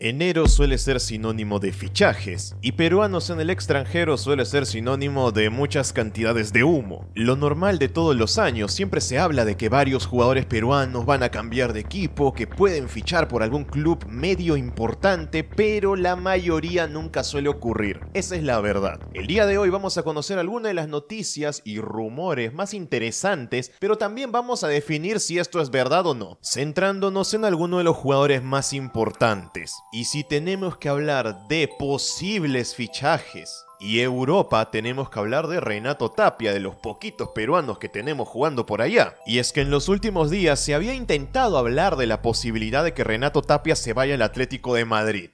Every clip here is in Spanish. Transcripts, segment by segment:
Enero suele ser sinónimo de fichajes y peruanos en el extranjero suele ser sinónimo de muchas cantidades de humo. Lo normal de todos los años siempre se habla de que varios jugadores peruanos van a cambiar de equipo, que pueden fichar por algún club medio importante, pero la mayoría nunca suele ocurrir. Esa es la verdad. El día de hoy vamos a conocer algunas de las noticias y rumores más interesantes, pero también vamos a definir si esto es verdad o no, centrándonos en alguno de los jugadores más importantes. Y si tenemos que hablar de posibles fichajes y Europa, tenemos que hablar de Renato Tapia, de los poquitos peruanos que tenemos jugando por allá. Y es que en los últimos días se había intentado hablar de la posibilidad de que Renato Tapia se vaya al Atlético de Madrid.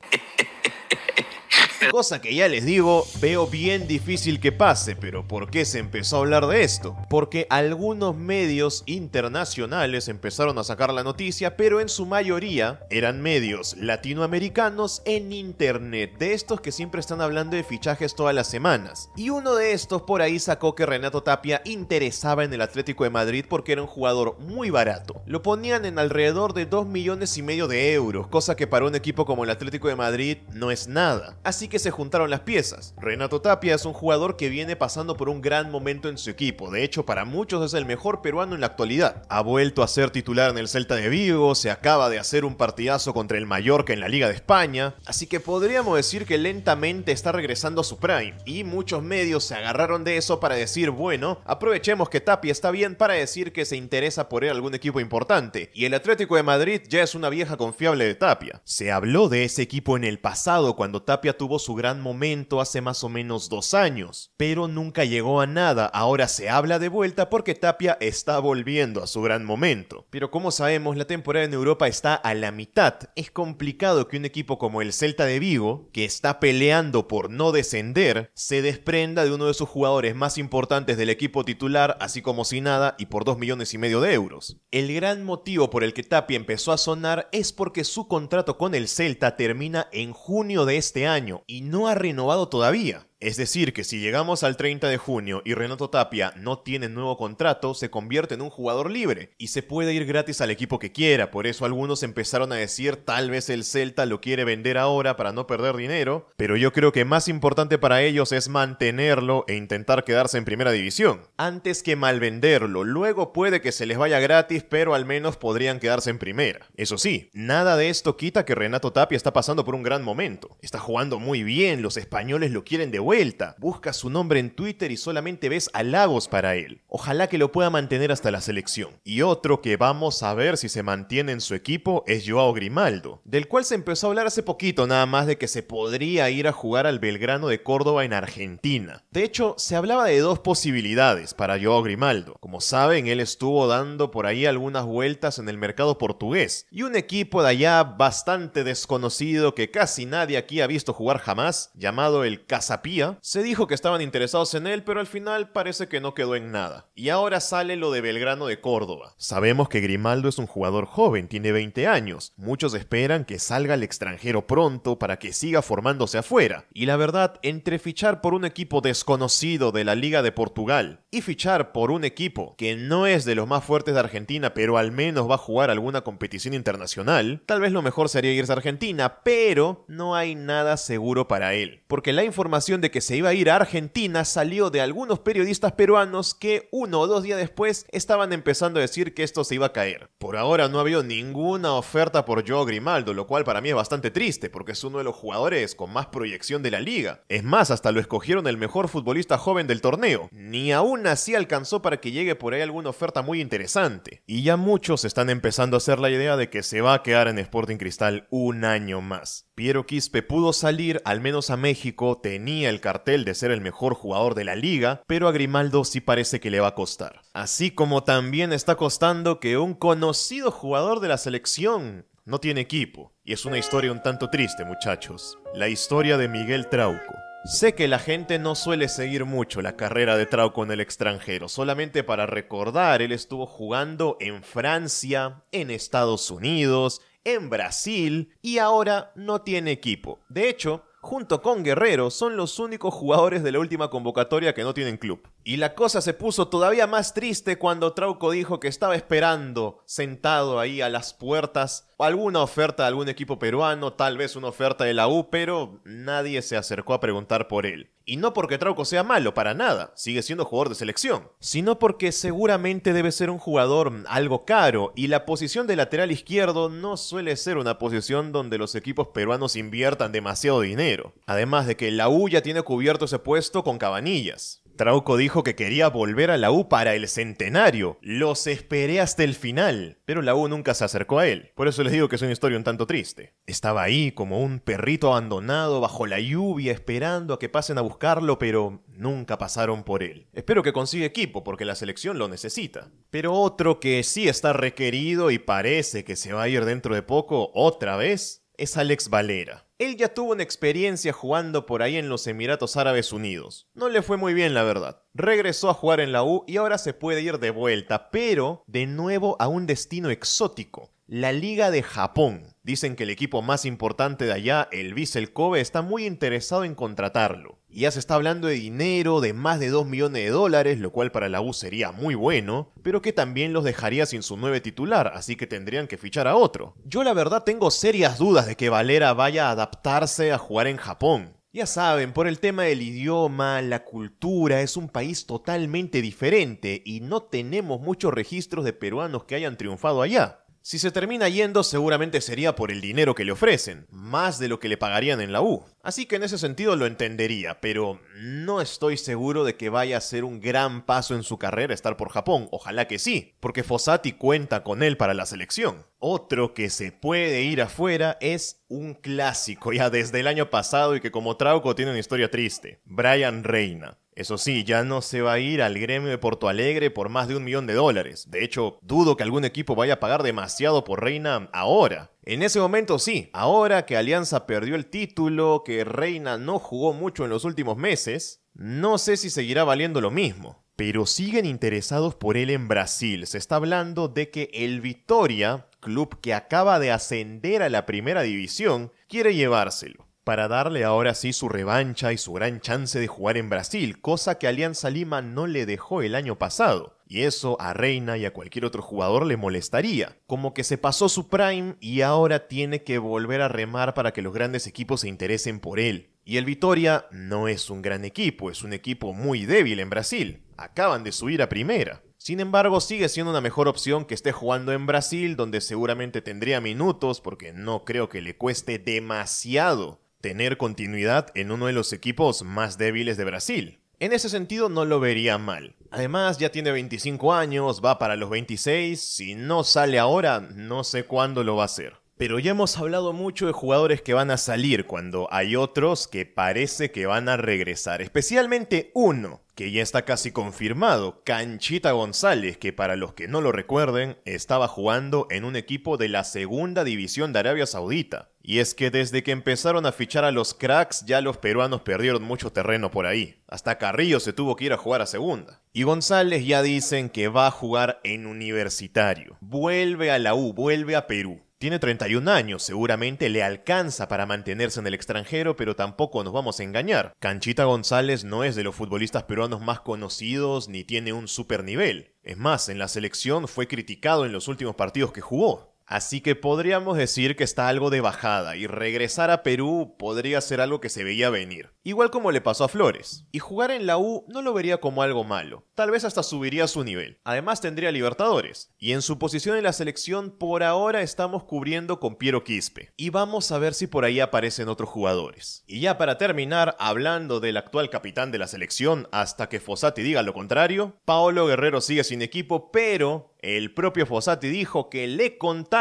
Cosa que ya les digo, veo bien difícil que pase, pero ¿por qué se empezó a hablar de esto? Porque algunos medios internacionales empezaron a sacar la noticia, pero en su mayoría eran medios latinoamericanos en internet, de estos que siempre están hablando de fichajes todas las semanas. Y uno de estos por ahí sacó que Renato Tapia interesaba en el Atlético de Madrid porque era un jugador muy barato. Lo ponían en alrededor de 2 millones y medio de euros, cosa que para un equipo como el Atlético de Madrid no es nada. Así que que se juntaron las piezas. Renato Tapia es un jugador que viene pasando por un gran momento en su equipo, de hecho para muchos es el mejor peruano en la actualidad. Ha vuelto a ser titular en el Celta de Vigo, se acaba de hacer un partidazo contra el Mallorca en la Liga de España, así que podríamos decir que lentamente está regresando a su prime, y muchos medios se agarraron de eso para decir, bueno, aprovechemos que Tapia está bien para decir que se interesa por él algún equipo importante, y el Atlético de Madrid ya es una vieja confiable de Tapia. Se habló de ese equipo en el pasado cuando Tapia tuvo su gran momento hace más o menos dos años, pero nunca llegó a nada. Ahora se habla de vuelta porque Tapia está volviendo a su gran momento. Pero como sabemos, la temporada en Europa está a la mitad. Es complicado que un equipo como el Celta de Vigo, que está peleando por no descender, se desprenda de uno de sus jugadores más importantes del equipo titular, así como si nada, y por dos millones y medio de euros. El gran motivo por el que Tapia empezó a sonar es porque su contrato con el Celta termina en junio de este año y no ha renovado todavía. Es decir, que si llegamos al 30 de junio y Renato Tapia no tiene nuevo contrato, se convierte en un jugador libre y se puede ir gratis al equipo que quiera. Por eso algunos empezaron a decir tal vez el Celta lo quiere vender ahora para no perder dinero, pero yo creo que más importante para ellos es mantenerlo e intentar quedarse en primera división. Antes que malvenderlo, luego puede que se les vaya gratis, pero al menos podrían quedarse en primera. Eso sí, nada de esto quita que Renato Tapia está pasando por un gran momento. Está jugando muy bien, los españoles lo quieren de vuelta busca su nombre en Twitter y solamente ves halagos para él. Ojalá que lo pueda mantener hasta la selección. Y otro que vamos a ver si se mantiene en su equipo es Joao Grimaldo, del cual se empezó a hablar hace poquito nada más de que se podría ir a jugar al Belgrano de Córdoba en Argentina. De hecho, se hablaba de dos posibilidades para Joao Grimaldo. Como saben, él estuvo dando por ahí algunas vueltas en el mercado portugués y un equipo de allá bastante desconocido que casi nadie aquí ha visto jugar jamás, llamado el Casapí. Se dijo que estaban interesados en él, pero al final parece que no quedó en nada. Y ahora sale lo de Belgrano de Córdoba. Sabemos que Grimaldo es un jugador joven, tiene 20 años. Muchos esperan que salga al extranjero pronto para que siga formándose afuera. Y la verdad, entre fichar por un equipo desconocido de la Liga de Portugal y fichar por un equipo que no es de los más fuertes de Argentina, pero al menos va a jugar alguna competición internacional, tal vez lo mejor sería irse a Argentina, pero no hay nada seguro para él. Porque la información que se iba a ir a Argentina salió de algunos periodistas peruanos que uno o dos días después estaban empezando a decir que esto se iba a caer. Por ahora no había habido ninguna oferta por Joe Grimaldo, lo cual para mí es bastante triste porque es uno de los jugadores con más proyección de la liga. Es más, hasta lo escogieron el mejor futbolista joven del torneo. Ni aún así alcanzó para que llegue por ahí alguna oferta muy interesante. Y ya muchos están empezando a hacer la idea de que se va a quedar en Sporting Cristal un año más. Piero Quispe pudo salir al menos a México, tenía el cartel de ser el mejor jugador de la liga, pero a Grimaldo sí parece que le va a costar. Así como también está costando que un conocido jugador de la selección no tiene equipo. Y es una historia un tanto triste, muchachos. La historia de Miguel Trauco. Sé que la gente no suele seguir mucho la carrera de Trauco en el extranjero, solamente para recordar, él estuvo jugando en Francia, en Estados Unidos, en Brasil y ahora no tiene equipo. De hecho, junto con Guerrero, son los únicos jugadores de la última convocatoria que no tienen club. Y la cosa se puso todavía más triste cuando Trauco dijo que estaba esperando, sentado ahí a las puertas, alguna oferta de algún equipo peruano, tal vez una oferta de la U, pero nadie se acercó a preguntar por él. Y no porque Trauco sea malo, para nada, sigue siendo jugador de selección, sino porque seguramente debe ser un jugador algo caro y la posición de lateral izquierdo no suele ser una posición donde los equipos peruanos inviertan demasiado dinero. Además de que la U ya tiene cubierto ese puesto con cabanillas. Trauco dijo que quería volver a la U para el centenario. Los esperé hasta el final, pero la U nunca se acercó a él. Por eso les digo que es una historia un tanto triste. Estaba ahí como un perrito abandonado bajo la lluvia esperando a que pasen a buscarlo, pero nunca pasaron por él. Espero que consiga equipo porque la selección lo necesita. Pero otro que sí está requerido y parece que se va a ir dentro de poco otra vez es Alex Valera. Él ya tuvo una experiencia jugando por ahí en los Emiratos Árabes Unidos. No le fue muy bien, la verdad. Regresó a jugar en la U y ahora se puede ir de vuelta, pero de nuevo a un destino exótico. La Liga de Japón. Dicen que el equipo más importante de allá, el Vissel Kobe, está muy interesado en contratarlo. Y ya se está hablando de dinero de más de 2 millones de dólares, lo cual para la U sería muy bueno, pero que también los dejaría sin su nueve titular, así que tendrían que fichar a otro. Yo la verdad tengo serias dudas de que Valera vaya a adaptarse a jugar en Japón. Ya saben, por el tema del idioma, la cultura, es un país totalmente diferente y no tenemos muchos registros de peruanos que hayan triunfado allá. Si se termina yendo, seguramente sería por el dinero que le ofrecen, más de lo que le pagarían en la U. Así que en ese sentido lo entendería, pero no estoy seguro de que vaya a ser un gran paso en su carrera estar por Japón. Ojalá que sí, porque Fossati cuenta con él para la selección. Otro que se puede ir afuera es un clásico ya desde el año pasado y que como Trauco tiene una historia triste, Brian Reina. Eso sí, ya no se va a ir al gremio de Porto Alegre por más de un millón de dólares. De hecho, dudo que algún equipo vaya a pagar demasiado por Reina ahora. En ese momento sí, ahora que Alianza perdió el título, que Reina no jugó mucho en los últimos meses, no sé si seguirá valiendo lo mismo. Pero siguen interesados por él en Brasil. Se está hablando de que el Vitoria, club que acaba de ascender a la primera división, quiere llevárselo para darle ahora sí su revancha y su gran chance de jugar en Brasil, cosa que Alianza Lima no le dejó el año pasado. Y eso a Reina y a cualquier otro jugador le molestaría. Como que se pasó su prime y ahora tiene que volver a remar para que los grandes equipos se interesen por él. Y el Vitoria no es un gran equipo, es un equipo muy débil en Brasil. Acaban de subir a primera. Sin embargo, sigue siendo una mejor opción que esté jugando en Brasil, donde seguramente tendría minutos porque no creo que le cueste demasiado tener continuidad en uno de los equipos más débiles de Brasil. En ese sentido no lo vería mal. Además ya tiene 25 años, va para los 26, si no sale ahora no sé cuándo lo va a hacer. Pero ya hemos hablado mucho de jugadores que van a salir cuando hay otros que parece que van a regresar, especialmente uno que ya está casi confirmado, Canchita González, que para los que no lo recuerden estaba jugando en un equipo de la segunda división de Arabia Saudita. Y es que desde que empezaron a fichar a los cracks, ya los peruanos perdieron mucho terreno por ahí. Hasta Carrillo se tuvo que ir a jugar a segunda. Y González ya dicen que va a jugar en universitario. Vuelve a la U, vuelve a Perú. Tiene 31 años, seguramente le alcanza para mantenerse en el extranjero, pero tampoco nos vamos a engañar. Canchita González no es de los futbolistas peruanos más conocidos ni tiene un super nivel. Es más, en la selección fue criticado en los últimos partidos que jugó. Así que podríamos decir que está algo de bajada y regresar a Perú podría ser algo que se veía venir. Igual como le pasó a Flores. Y jugar en la U no lo vería como algo malo. Tal vez hasta subiría su nivel. Además tendría Libertadores. Y en su posición en la selección por ahora estamos cubriendo con Piero Quispe. Y vamos a ver si por ahí aparecen otros jugadores. Y ya para terminar, hablando del actual capitán de la selección hasta que Fossati diga lo contrario, Paolo Guerrero sigue sin equipo, pero el propio Fossati dijo que le contó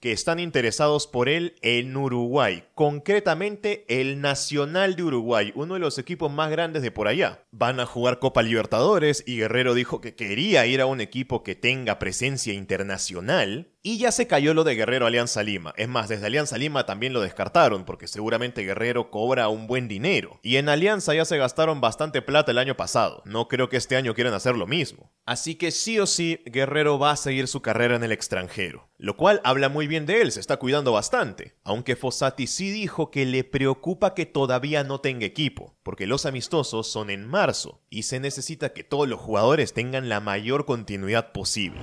que están interesados por él en Uruguay, concretamente el Nacional de Uruguay, uno de los equipos más grandes de por allá. Van a jugar Copa Libertadores y Guerrero dijo que quería ir a un equipo que tenga presencia internacional y ya se cayó lo de Guerrero Alianza Lima. Es más, desde Alianza Lima también lo descartaron porque seguramente Guerrero cobra un buen dinero y en Alianza ya se gastaron bastante plata el año pasado. No creo que este año quieran hacer lo mismo. Así que sí o sí, Guerrero va a seguir su carrera en el extranjero, lo cual habla muy bien de él, se está cuidando bastante, aunque Fossati sí dijo que le preocupa que todavía no tenga equipo, porque los amistosos son en marzo y se necesita que todos los jugadores tengan la mayor continuidad posible.